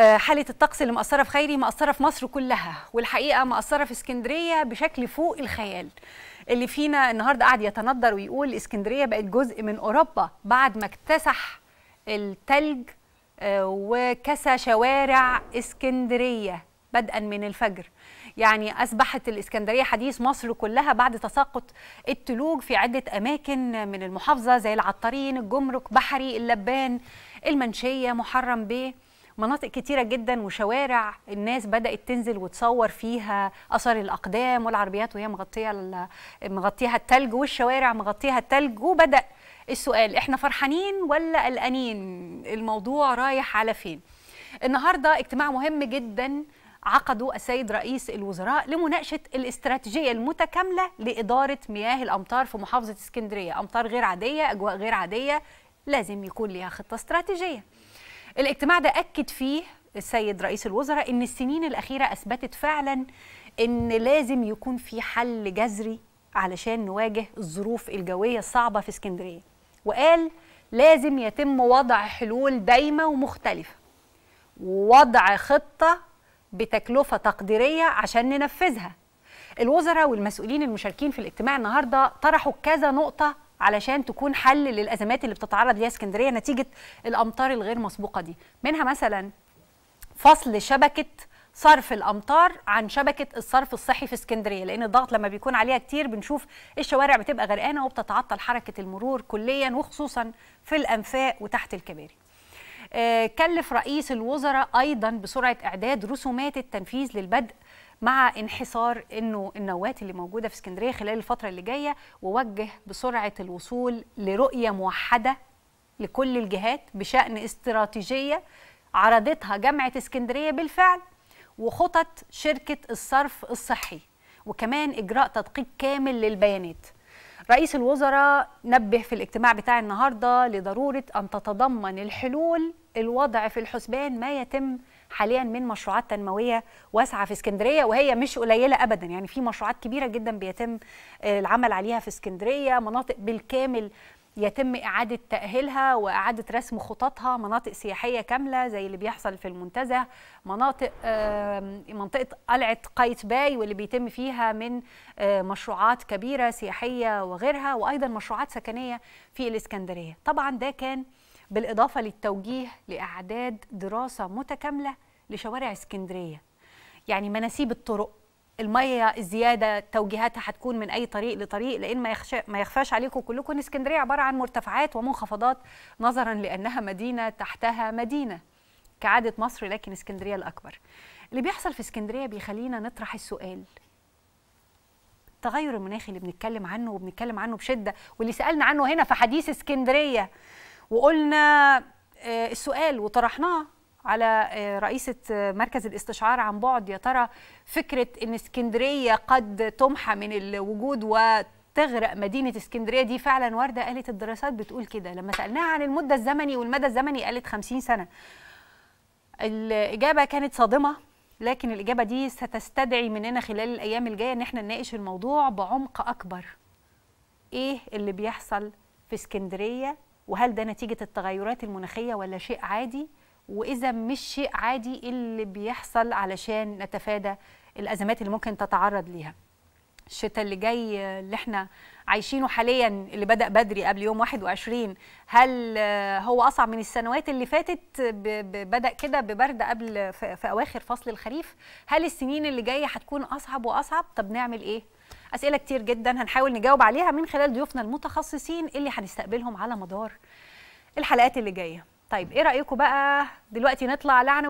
آه، حاله الطقس اللي مأثره في خيري مأثره في مصر كلها والحقيقه مأثره في اسكندريه بشكل فوق الخيال اللي فينا النهارده قاعد يتنضر ويقول اسكندريه بقت جزء من اوروبا بعد ما اكتسح التلج آه، وكسى شوارع اسكندريه بدءا من الفجر يعني أصبحت الإسكندرية حديث مصر كلها بعد تساقط التلوج في عدة أماكن من المحافظة زي العطارين الجمرك بحري اللبان المنشية محرم بيه مناطق كتيره جدا وشوارع الناس بدات تنزل وتصور فيها اثر الاقدام والعربيات وهي مغطيه مغطيها التلج والشوارع مغطيها التلج وبدا السؤال احنا فرحانين ولا قلقانين الموضوع رايح على فين النهارده اجتماع مهم جدا عقده السيد رئيس الوزراء لمناقشة الاستراتيجية المتكاملة لإدارة مياه الأمطار في محافظة اسكندرية أمطار غير عادية أجواء غير عادية لازم يكون ليها خطة استراتيجية الاجتماع ده اكد فيه السيد رئيس الوزراء ان السنين الاخيره اثبتت فعلا ان لازم يكون في حل جذري علشان نواجه الظروف الجويه الصعبه في اسكندريه وقال لازم يتم وضع حلول دايمه ومختلفه ووضع خطه بتكلفه تقديريه عشان ننفذها الوزراء والمسؤولين المشاركين في الاجتماع النهارده طرحوا كذا نقطه علشان تكون حل للازمات اللي بتتعرض ليها اسكندريه نتيجه الامطار الغير مسبوقه دي منها مثلا فصل شبكه صرف الامطار عن شبكه الصرف الصحي في اسكندريه لان الضغط لما بيكون عليها كتير بنشوف الشوارع بتبقى غرقانه وبتتعطل حركه المرور كليا وخصوصا في الانفاق وتحت الكباري آه، كلف رئيس الوزراء ايضا بسرعه اعداد رسومات التنفيذ للبدء مع انحسار انه النواه اللي موجوده في اسكندريه خلال الفتره اللي جايه ووجه بسرعه الوصول لرؤيه موحده لكل الجهات بشان استراتيجيه عرضتها جامعه اسكندريه بالفعل وخطط شركه الصرف الصحي وكمان اجراء تدقيق كامل للبيانات رئيس الوزراء نبه في الاجتماع بتاع النهارده لضروره ان تتضمن الحلول الوضع في الحسبان ما يتم حاليا من مشروعات تنمويه واسعه في اسكندريه وهي مش قليله ابدا يعني في مشروعات كبيره جدا بيتم آه، العمل عليها في اسكندريه مناطق بالكامل يتم إعادة تأهيلها وإعادة رسم خططها مناطق سياحية كاملة زي اللي بيحصل في المنتزه مناطق منطقة قلعة قايتباي واللي بيتم فيها من آه، مشروعات كبيرة سياحية وغيرها وأيضا مشروعات سكنية في الإسكندرية طبعا ده كان بالإضافة للتوجيه لإعداد دراسة متكاملة لشوارع اسكندرية يعني مناسيب الطرق الميه الزياده توجيهاتها هتكون من اي طريق لطريق لان ما يخش... ما يخفاش عليكم كلكم ان اسكندريه عباره عن مرتفعات ومنخفضات نظرا لانها مدينه تحتها مدينه كعاده مصر لكن اسكندريه الاكبر اللي بيحصل في اسكندريه بيخلينا نطرح السؤال التغير المناخي اللي بنتكلم عنه وبنتكلم عنه بشده واللي سالنا عنه هنا في حديث اسكندريه وقلنا آه، السؤال وطرحناه على آه، رئيسة آه، مركز الاستشعار عن بعد يا ترى فكرة أن اسكندرية قد تمحى من الوجود وتغرق مدينة اسكندرية دي فعلا واردة قالت الدراسات بتقول كده لما سألناها عن المدة الزمني والمدى الزمني قالت 50 سنة الإجابة كانت صادمة لكن الإجابة دي ستستدعي مننا خلال الأيام الجاية أن احنا نناقش الموضوع بعمق أكبر إيه اللي بيحصل في اسكندرية وهل ده نتيجة التغيرات المناخية ولا شيء عادي وإذا مش شيء عادي إيه اللي بيحصل علشان نتفادى الأزمات اللي ممكن تتعرض ليها الشتاء اللي جاي اللي احنا عايشينه حاليا اللي بدأ بدري قبل يوم 21 هل هو أصعب من السنوات اللي فاتت بدأ كده ببرد قبل في أواخر فصل الخريف هل السنين اللي جاية هتكون أصعب وأصعب طب نعمل إيه؟ اسئله كتير جدا هنحاول نجاوب عليها من خلال ضيوفنا المتخصصين اللي هنستقبلهم على مدار الحلقات اللي جايه طيب ايه رايكم بقى دلوقتي نطلع لعنه